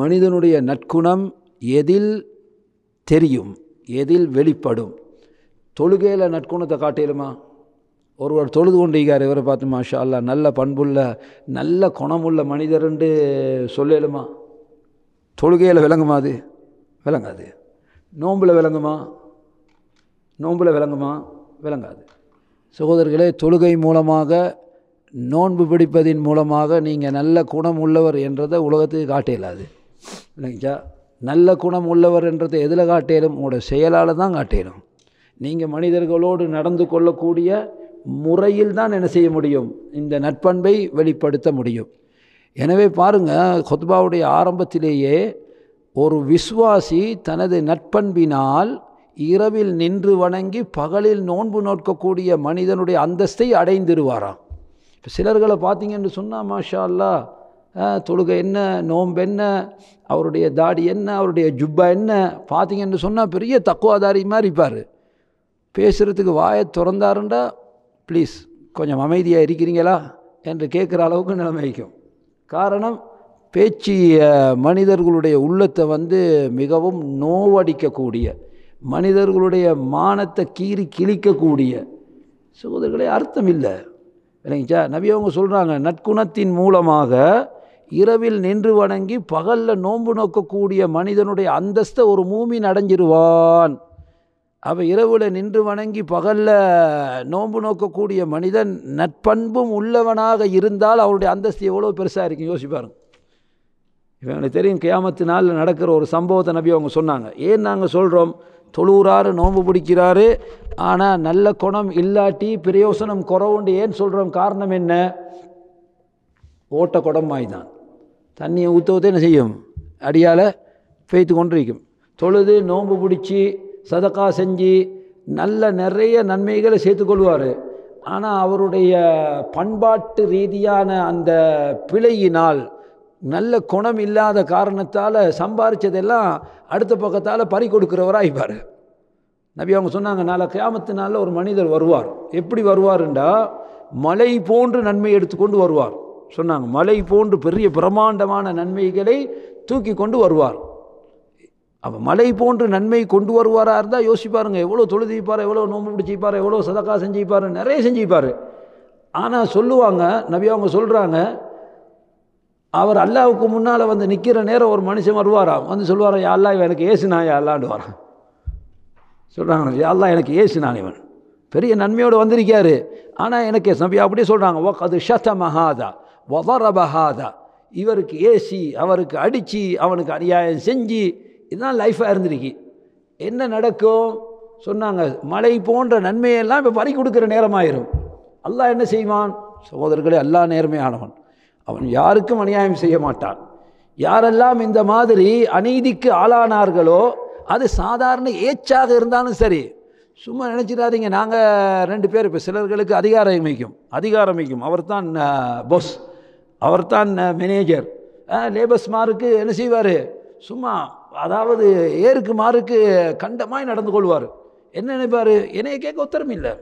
மனிதனுடைய நற்குணம் எதில் தெரியும் எதில் வெளிப்படும் தொழுகையில் நற்குணத்தை காட்டிடுமா ஒருவர் தொழுது கொண்டிருக்கார் இவரை பார்த்து மாஷா அல்லா நல்ல பண்புள்ள நல்ல குணமுள்ள மனிதர்ண்டு சொல்லிடுமா தொழுகையில் விளங்குமா அது விளங்காது நோம்பில் விளங்குமா நோம்பில் விளங்குமா விளங்காது சகோதரர்களே தொழுகை மூலமாக நோன்பு பிடிப்பதின் மூலமாக நீங்கள் நல்ல குணம் உள்ளவர் என்றதை உலகத்துக்கு காட்டியலாது இல்லைங்களா நல்ல குணம் உள்ளவர் என்றதை எதில் காட்டியலும் உங்களோட செயலால் தான் காட்டியலும் நீங்கள் மனிதர்களோடு நடந்து கொள்ளக்கூடிய முறையில் தான் என்ன செய்ய முடியும் இந்த நட்பண்பை வெளிப்படுத்த முடியும் எனவே பாருங்கள் கொத்பாவுடைய ஆரம்பத்திலேயே ஒரு விஸ்வாசி தனது நட்பண்பினால் இரவில் நின்று வணங்கி பகலில் நோன்பு நோக்கக்கூடிய மனிதனுடைய அந்தஸ்தை அடைந்திருவாராம் இப்போ சிலர்களை பார்த்தீங்கன்னு சொன்னால் மாஷா அல்லா தொழுகை என்ன நோம்பு என்ன அவருடைய தாடி என்ன அவருடைய ஜுப்பா என்ன பார்த்தீங்கன்னு சொன்னால் பெரிய தக்குவாதாரி மாதிரி இருப்பார் பேசுகிறதுக்கு வாயை திறந்தாருண்டா ப்ளீஸ் கொஞ்சம் அமைதியாக இருக்கிறீங்களா என்று கேட்குற அளவுக்கு நிலைமைக்கும் காரணம் பேச்சு மனிதர்களுடைய உள்ளத்தை வந்து மிகவும் நோவடிக்கக்கூடிய மனிதர்களுடைய மானத்தை கீறி கிழிக்கக்கூடிய சகோதரர்களே அர்த்தம் இல்லை இல்லைங்கச்சா நபி அவங்க சொல்கிறாங்க நற்குணத்தின் மூலமாக இரவில் நின்று வணங்கி பகலில் நோன்பு நோக்கக்கூடிய மனிதனுடைய அந்தஸ்தை ஒரு மூமின் அடைஞ்சிருவான் அவள் இரவில் நின்று வணங்கி பகலில் நோன்பு நோக்கக்கூடிய மனிதன் நட்பண்பும் உள்ளவனாக இருந்தால் அவருடைய அந்தஸ்து எவ்வளோ பெருசாக இருக்கும் யோசிப்பாரு இவங்களுக்கு தெரியும் கியாமத்து நாளில் நடக்கிற ஒரு சம்பவத்தை நபி அவங்க சொன்னாங்க ஏன் நாங்கள் சொல்கிறோம் தொழுகிறாரு நோம்பு பிடிக்கிறாரு ஆனால் நல்ல குணம் இல்லாட்டி பிரயோசனம் குறவுண்டு ஏன் சொல்கிறோம் காரணம் என்ன ஓட்ட குடமாய் தான் தண்ணியை ஊற்றவத்தை என்ன செய்யும் அடியால் பேய்த்து கொண்டிருக்கும் தொழுது நோன்பு பிடிச்சி சதக்கா செஞ்சு நல்ல நிறைய நன்மைகளை சேர்த்து கொள்வார் ஆனால் அவருடைய பண்பாட்டு ரீதியான அந்த பிழையினால் நல்ல குணம் இல்லாத காரணத்தால் சம்பாரித்ததெல்லாம் அடுத்த பக்கத்தால் பறி கொடுக்குறவராக இப்பார் நபி அவங்க சொன்னாங்க நாளை கிராமத்தினால ஒரு மனிதர் வருவார் எப்படி வருவாருண்டா மலை போன்று நன்மை எடுத்துக்கொண்டு வருவார் சொன்னாங்க மலை போன்று பெரிய பிரம்மாண்டமான நன்மைகளை தூக்கி கொண்டு வருவார் அப்போ மலை போன்று நன்மை கொண்டு வருவாராக இருந்தால் யோசிப்பாருங்க எவ்வளோ தொழுதிப்பார் எவ்வளோ நோம்பு பிடிச்சிப்பார் எவ்வளோ சதக்கா செஞ்சுப்பார் நிறைய செஞ்சுப்பார் ஆனால் சொல்லுவாங்க நபி அவங்க சொல்கிறாங்க அவர் அல்லாவுக்கு முன்னால் வந்து நிற்கிற நேரம் ஒரு மனுஷன் வருவாராம் வந்து யாழ்லா இவன் எனக்கு ஏசுனா அல்லாண்டு வரான் சொல்கிறாங்க யாழ்லா எனக்கு ஏசுனான் இவன் பெரிய நன்மையோடு வந்திருக்காரு ஆனால் எனக்கு சம்பி அப்படியே சொல்கிறாங்க ஓ அது ஷத மகாதா மகாதா இவருக்கு ஏசி அவருக்கு அடித்து அவனுக்கு அநியாயம் செஞ்சு இதுதான் லைஃபாக இருந்திருக்கு என்ன நடக்கும் சொன்னாங்க மழை போன்ற நன்மையெல்லாம் இப்போ பறி கொடுக்குற நேரமாயிரும் அல்லாஹ் என்ன செய்வான் சகோதரர்களே அல்லா நேர்மையானவன் அவன் யாருக்கும் அநியாயம் செய்ய மாட்டான் யாரெல்லாம் இந்த மாதிரி அநீதிக்கு ஆளானார்களோ அது சாதாரண ஏச்சாக இருந்தாலும் சரி சும்மா நினச்சிடாதீங்க நாங்கள் ரெண்டு பேர் இப்போ சிலர்களுக்கு அதிகாரம் அமைக்கும் அதிகாரம் அமைக்கும் அவர் தான் பொஸ் அவர் தான் மேனேஜர் லேபர்ஸ் மாருக்கு என்ன செய்வார் சும்மா அதாவது ஏருக்கு மாருக்கு கண்டமாய் நடந்து கொள்வார் என்ன நினைப்பார் என்னைய கேட்க ஒத்தரும் இல்லை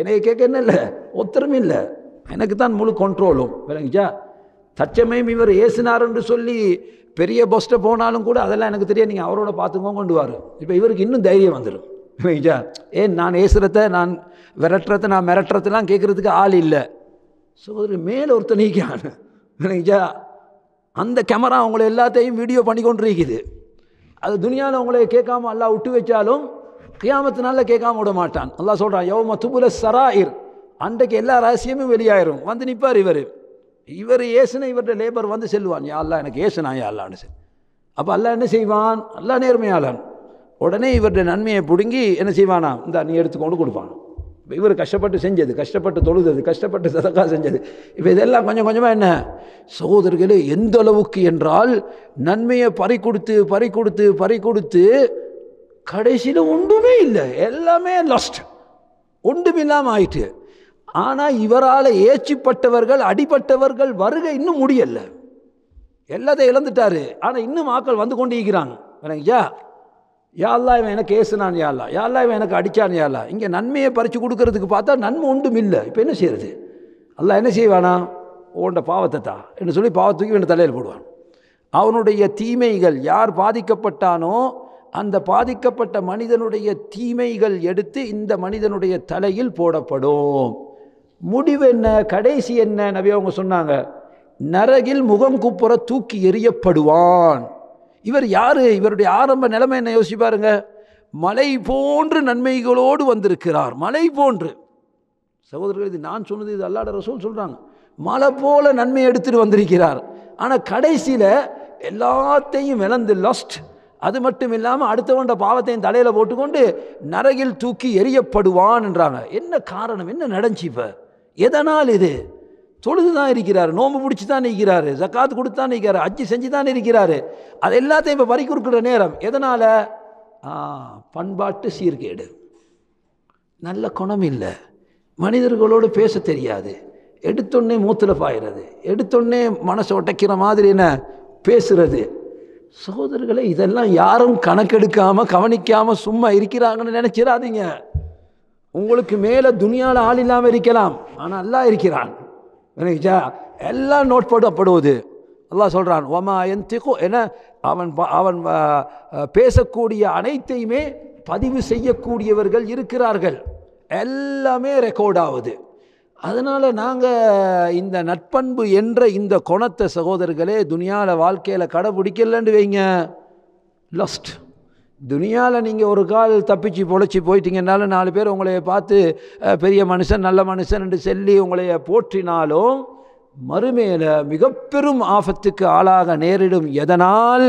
என்னைய கேட்க என்ன இல்லை ஒத்தரும் இல்லை எனக்கு தான் முழு கண்ட்ரோலும் விளங்குச்சா தச்சமயம் இவர் ஏசினார் என்று சொல்லி பெரிய பஸ்ட்டை போனாலும் கூட அதெல்லாம் எனக்கு தெரியாது நீங்கள் அவரோட பார்த்துக்கோ கொண்டு வார் இப்போ இவருக்கு இன்னும் தைரியம் வந்துடும் ஐயா ஏன் நான் ஏசுகிறத நான் விரட்டுறத நான் மிரட்டுறதெல்லாம் கேட்குறதுக்கு ஆள் இல்லை ஸோ ஒரு மேலே ஒருத்தர் நீக்கான் ஐயா அந்த கேமரா அவங்கள எல்லாத்தையும் வீடியோ பண்ணி இருக்குது அது துணியாவில் அவங்களே கேட்காம அல்லா விட்டு வச்சாலும் கியாமத்தினால கேட்காம விட மாட்டான் அல்லா சொல்கிறான் யோம துபுல சராயிர் அன்றைக்கு எல்லா ரகசியமும் வெளியாயிரும் வந்து நிற்பார் இவர் இவர் ஏசுன இவர்கிட்ட லேபர் வந்து செல்வான் யாழ்லா எனக்கு ஏசுனா யாழ்லான்னு சரி அப்போ அல்லா என்ன செய்வான் அல்லா நேர்மையாளான் உடனே இவருடைய நன்மையை பிடுங்கி என்ன செய்வானா இந்த நீ எடுத்துக்கொண்டு கொடுப்பான் இப்போ இவர் கஷ்டப்பட்டு செஞ்சது கஷ்டப்பட்டு தொழுதது கஷ்டப்பட்டு சதக்கா செஞ்சது இப்போ இதெல்லாம் கொஞ்சம் கொஞ்சமாக என்ன சகோதரர்களே எந்த அளவுக்கு என்றால் நன்மையை பறி கொடுத்து பறி கொடுத்து பறி கொடுத்து கடைசியில் ஒன்றுமே இல்லை எல்லாமே லஸ்ட் ஒன்றுமில்லாமல் ஆயிட்டு ஆனால் இவரால் ஏச்சிப்பட்டவர்கள் அடிப்பட்டவர்கள் வருகை இன்னும் முடியலை எல்லாத்தையும் இழந்துட்டாரு ஆனால் இன்னும் ஆக்கள் வந்து கொண்டு இருக்கிறாங்க யா யாழ்லா இவன் எனக்கு ஏசுனான் யாழ்லா யாழ்லா இவன் எனக்கு அடித்தான் யாழ்லா இங்கே நன்மையை பறித்து கொடுக்கறதுக்கு பார்த்தா நன்மை ஒன்றும் இல்லை இப்போ என்ன செய்யறது அல்ல என்ன செய்வானா உன்ட பாவத்தை தா என்று சொல்லி பாவத்துக்கு இவன் தலையில் போடுவான் அவனுடைய தீமைகள் யார் பாதிக்கப்பட்டானோ அந்த பாதிக்கப்பட்ட மனிதனுடைய தீமைகள் எடுத்து இந்த மனிதனுடைய தலையில் போடப்படும் முடிவு என்ன கடைசி என்ன நபி அவங்க சொன்னாங்க நரகில் முகம் குப்புற தூக்கி எறியப்படுவான் இவர் யார் இவருடைய ஆரம்ப நிலைமை என்ன யோசிச்சு பாருங்க மலை போன்று நன்மைகளோடு வந்திருக்கிறார் மலை போன்று சகோதரர்கள் இது நான் சொன்னது இது அல்லாட ரசூல் சொல்கிறாங்க மலை போல நன்மை எடுத்துகிட்டு வந்திருக்கிறார் ஆனால் கடைசியில் எல்லாத்தையும் இழந்து லஸ்ட் அது மட்டும் இல்லாமல் அடுத்தவண்ட பாவத்தையும் தலையில் போட்டுக்கொண்டு நரகில் தூக்கி எரியப்படுவான்ன்றாங்க என்ன காரணம் என்ன நடந்துச்சு இப்போ எதனால் இது தொழுது தான் இருக்கிறார் நோம்பு பிடிச்சி தான் நிற்கிறாரு ஜக்காத்து கொடுத்து தான் நிற்கிறார் அஜ்ஜி செஞ்சு தான் இருக்கிறார் அது எல்லாத்தையும் இப்போ வரி கொடுக்குற நேரம் எதனால் பண்பாட்டு சீர்கேடு நல்ல குணம் இல்லை மனிதர்களோடு பேச தெரியாது எடுத்தொன்னே மூத்தில் பாயிறது எடுத்தொன்னே மனசை ஒட்டைக்கிற மாதிரி என்ன பேசுறது சகோதரர்களை இதெல்லாம் யாரும் கணக்கெடுக்காமல் கவனிக்காமல் சும்மா இருக்கிறாங்கன்னு நினச்சிடாதீங்க உங்களுக்கு மேலே துனியாவில் ஆள் இல்லாமல் இருக்கலாம் ஆனால் அல்லா இருக்கிறான் எல்லாம் நோட் போடப்படுவது அல்லா சொல்கிறான் ஒமா என் திகோ என அவன் அவன் பேசக்கூடிய அனைத்தையுமே பதிவு செய்யக்கூடியவர்கள் இருக்கிறார்கள் எல்லாமே ரெக்கார்ட் ஆகுது அதனால் நாங்கள் இந்த நட்பண்பு என்ற இந்த குணத்தை சகோதரர்களே துனியாவில் வாழ்க்கையில் கடைபிடிக்கலன்னு வைங்க லஸ்ட் துனியாவில் நீங்கள் ஒரு கால் தப்பிச்சு பொழைச்சி போயிட்டீங்கனாலும் நாலு பேர் உங்களை பார்த்து பெரிய மனுஷன் நல்ல மனுஷன் என்று சொல்லி உங்களைய போற்றினாலும் மறுமையில் மிக பெரும் ஆபத்துக்கு ஆளாக நேரிடும் எதனால்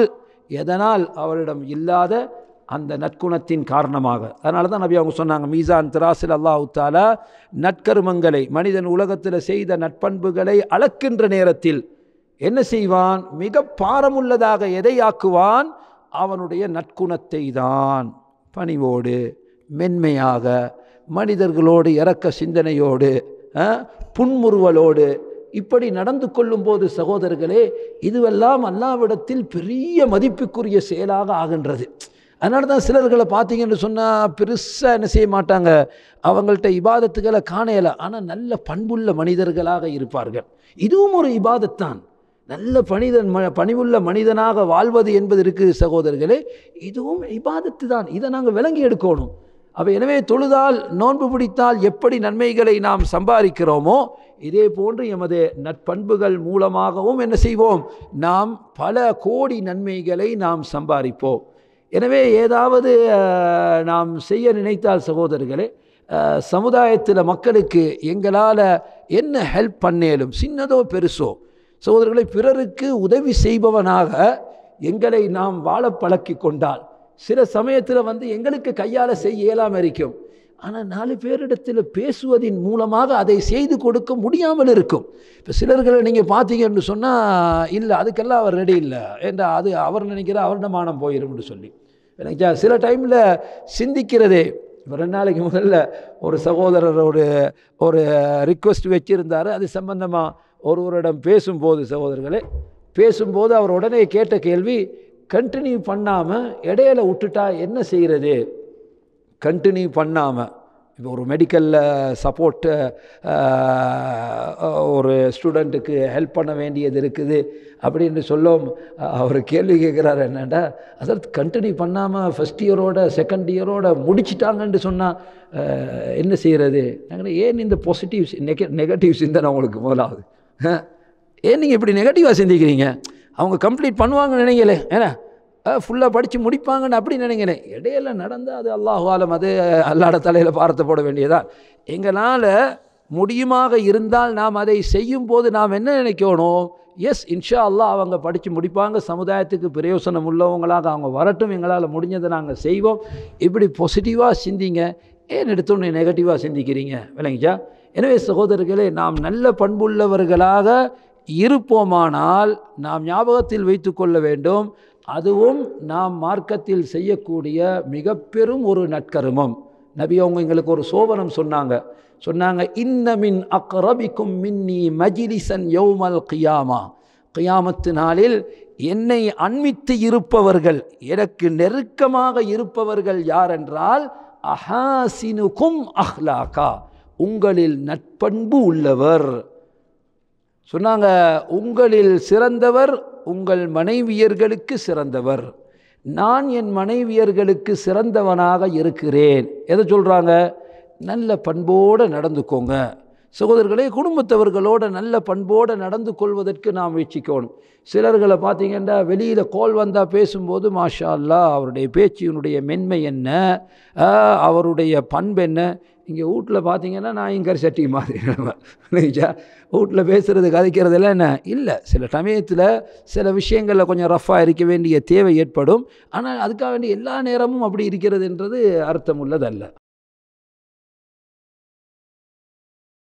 எதனால் அவரிடம் இல்லாத அந்த நற்குணத்தின் காரணமாக அதனால தான் நபி அவங்க சொன்னாங்க மீசான் திராசில் அல்லாஹு நற்கருமங்களை மனிதன் உலகத்தில் செய்த நட்பண்புகளை அளக்கின்ற நேரத்தில் என்ன செய்வான் மிக பாரமுள்ளதாக எதை ஆக்குவான் அவனுடைய நற்குணத்தை தான் பணிவோடு மென்மையாக மனிதர்களோடு இறக்க சிந்தனையோடு புன்முறுவலோடு இப்படி நடந்து கொள்ளும்போது சகோதரர்களே இதுவெல்லாம் அல்லாவிடத்தில் பெரிய மதிப்புக்குரிய செயலாக ஆகின்றது அதனால தான் சிலர்களை பார்த்தீங்கன்னு சொன்னால் பெருசாக என்ன செய்ய மாட்டாங்க அவங்கள்ட்ட இபாதத்துக்களை காணையலை ஆனால் நல்ல பண்புள்ள மனிதர்களாக இருப்பார்கள் இதுவும் ஒரு இபாதத்தான் நல்ல பணிதன் ம பணிவுள்ள மனிதனாக வாழ்வது என்பது இருக்குது சகோதரர்களே இதுவும் இபாதத்து தான் இதை நாங்கள் விளங்கி எடுக்கணும் அப்போ எனவே தொழுதால் நோன்பு பிடித்தால் எப்படி நன்மைகளை நாம் சம்பாதிக்கிறோமோ இதே போன்று எமது நட்பண்புகள் மூலமாகவும் என்ன செய்வோம் நாம் பல கோடி நன்மைகளை நாம் சம்பாதிப்போம் எனவே ஏதாவது நாம் செய்ய நினைத்தால் சகோதரர்களே சமுதாயத்தில் மக்களுக்கு எங்களால் என்ன ஹெல்ப் பண்ணேலும் சின்னதோ பெருசோ சகோதரர்களை பிறருக்கு உதவி செய்பவனாக எங்களை நாம் வாழ பழக்கி கொண்டால் சில சமயத்தில் வந்து எங்களுக்கு கையால் செய்ய இயலாமல் இருக்கும் ஆனால் நாலு பேரிடத்தில் பேசுவதின் மூலமாக அதை செய்து கொடுக்க முடியாமல் இருக்கும் இப்போ சிலர்களை நீங்கள் பார்த்தீங்கன்னு சொன்னால் இல்லை அதுக்கெல்லாம் அவர் ரெடி இல்லை ஏண்டா அது அவர் நினைக்கிற அவருட மானம் போயிரும்னு சொல்லி எனக்கு சில டைமில் சிந்திக்கிறதே இப்போ ரெண்டு நாளைக்கு முதல்ல ஒரு சகோதரர் ஒரு ஒரு ரிக்வஸ்ட் வச்சுருந்தார் அது சம்பந்தமாக ஒருவரிடம் பேசும்போது சகோதரர்களே பேசும்போது அவர் உடனே கேட்ட கேள்வி கண்டினியூ பண்ணாமல் இடையில விட்டுட்டா என்ன செய்கிறது கண்டினியூ பண்ணாமல் இப்போ ஒரு மெடிக்கலில் சப்போர்ட்டு ஒரு ஸ்டூடெண்ட்டுக்கு ஹெல்ப் பண்ண வேண்டியது இருக்குது அப்படின்னு சொல்லும் அவர் கேள்வி கேட்குறாரு என்னென்னா அதாவது கண்டினியூ பண்ணாமல் ஃபஸ்ட் இயரோட செகண்ட் இயரோட முடிச்சிட்டாங்கன்னு சொன்னால் என்ன செய்கிறது ஏன் இந்த பாசிட்டிவ்ஸ் நெக நெகட்டிவ் சிந்தனை அவங்களுக்கு முதலாவது ஏன் நீங்கள் இப்படி நெகட்டிவாக சிந்திக்கிறீங்க அவங்க கம்ப்ளீட் பண்ணுவாங்கன்னு நினைங்களே ஏன்னா ஃபுல்லாக படித்து முடிப்பாங்கன்னு அப்படி நினைக்கிறேன் இடையில நடந்தால் அது அல்லாஹு ஆலம் அது அல்லாட தலையில் பாரத்தை போட வேண்டியதான் எங்களால் முடியுமாக இருந்தால் நாம் அதை செய்யும் போது நாம் என்ன நினைக்கணும் எஸ் இன்ஷா அல்லா அவங்க படித்து முடிப்பாங்க சமுதாயத்துக்கு பிரயோசனம் உள்ளவங்களாக அவங்க வரட்டும் எங்களால் முடிஞ்சதை நாங்கள் செய்வோம் இப்படி பாசிட்டிவாக சிந்திங்க ஏன் எடுத்தோன்னு நெகட்டிவாக சிந்திக்கிறீங்க விளங்கிச்சா எனவே சகோதரர்களே நாம் நல்ல பண்புள்ளவர்களாக இருப்போமானால் நாம் ஞாபகத்தில் வைத்து கொள்ள வேண்டும் அதுவும் நாம் மார்க்கத்தில் செய்யக்கூடிய மிக பெரும் ஒரு நற்கருமம் நபி அவங்க எங்களுக்கு ஒரு சோபனம் சொன்னாங்க சொன்னாங்க இன்னமின் அக்ரபிக்கும் மின்னி மஜிலிசன் யோமல் கியாமா கியாமத்து நாளில் என்னை அண்மித்து இருப்பவர்கள் எனக்கு நெருக்கமாக இருப்பவர்கள் யாரென்றால் அஹாசினுக்கும் அஹ்லாக்கா உங்களில் நட்பண்பு உள்ளவர் சொன்னாங்க உங்களில் சிறந்தவர் உங்கள் மனைவியர்களுக்கு சிறந்தவர் நான் என் மனைவியர்களுக்கு சிறந்தவனாக இருக்கிறேன் எதை சொல்கிறாங்க நல்ல பண்போடு நடந்துக்கோங்க சகோதரர்களே குடும்பத்தவர்களோட நல்ல பண்போடு நடந்து கொள்வதற்கு நாம் முயற்சிக்கணும் சிலர்களை பார்த்தீங்கன்னா வெளியில் கோல் வந்தால் பேசும்போது மாஷா அல்லா அவருடைய பேச்சினுடைய மென்மை என்ன அவருடைய பண்பு என்ன இங்கே வீட்டில் பார்த்தீங்கன்னா நான் இங்கே சட்டி மாதிரி நினைச்சா வீட்டில் பேசுகிறது கதைக்கிறதெல்லாம் என்ன இல்லை சில சமயத்தில் சில விஷயங்களில் கொஞ்சம் ரஃப்பாக இருக்க வேண்டிய தேவை ஏற்படும் ஆனால் அதுக்காக வேண்டிய எல்லா நேரமும் அப்படி இருக்கிறதுன்றது அர்த்தம் உள்ளதல்ல